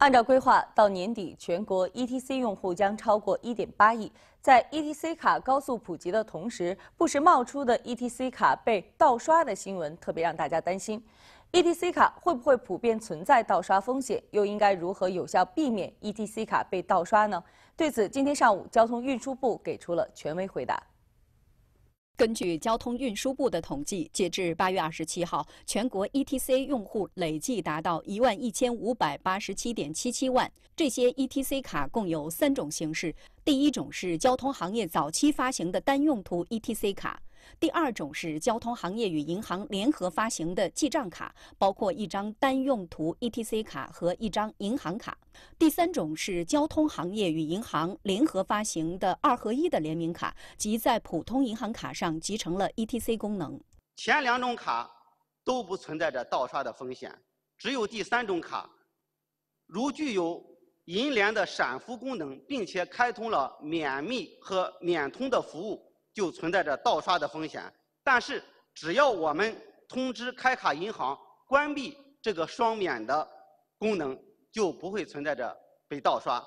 按照规划，到年底全国 ETC 用户将超过1.8亿。在 ETC 卡高速普及的同时，不时冒出的 ETC 卡被盗刷的新闻，特别让大家担心。ETC 卡会不会普遍存在盗刷风险？又应该如何有效避免 ETC 卡被盗刷呢？对此，今天上午，交通运输部给出了权威回答。根据交通运输部的统计，截至八月二十七号，全国 ETC 用户累计达到一万一千五百八十七点七七万。这些 ETC 卡共有三种形式，第一种是交通行业早期发行的单用途 ETC 卡。第二种是交通行业与银行联合发行的记账卡，包括一张单用途 ETC 卡和一张银行卡。第三种是交通行业与银行联合发行的二合一的联名卡，即在普通银行卡上集成了 ETC 功能。前两种卡都不存在着盗刷的风险，只有第三种卡，如具有银联的闪付功能，并且开通了免密和免通的服务。就存在着盗刷的风险，但是只要我们通知开卡银行关闭这个双免的功能，就不会存在着被盗刷。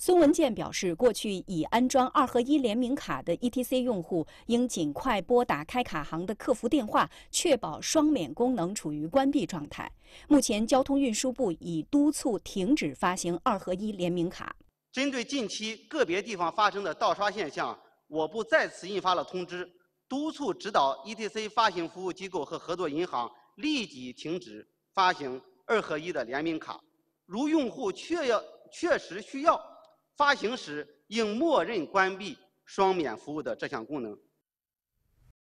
孙文健表示，过去已安装二合一联名卡的 ETC 用户应尽快拨打开卡行的客服电话，确保双免功能处于关闭状态。目前，交通运输部已督促停止发行二合一联名卡。针对近期个别地方发生的盗刷现象，我部再次印发了通知，督促指导 ETC 发行服务机构和合作银行立即停止发行二合一的联名卡。如用户确要确实需要，发行时应默认关闭双免服务的这项功能。